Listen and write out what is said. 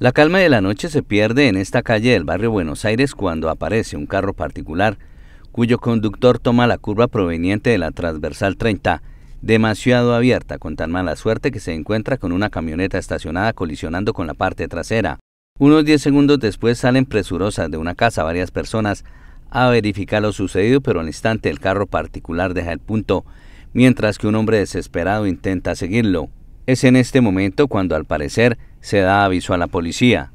La calma de la noche se pierde en esta calle del barrio Buenos Aires cuando aparece un carro particular cuyo conductor toma la curva proveniente de la transversal 30, demasiado abierta con tan mala suerte que se encuentra con una camioneta estacionada colisionando con la parte trasera. Unos 10 segundos después salen presurosas de una casa varias personas a verificar lo sucedido, pero al instante el carro particular deja el punto, mientras que un hombre desesperado intenta seguirlo. Es en este momento cuando al parecer se da aviso a la policía.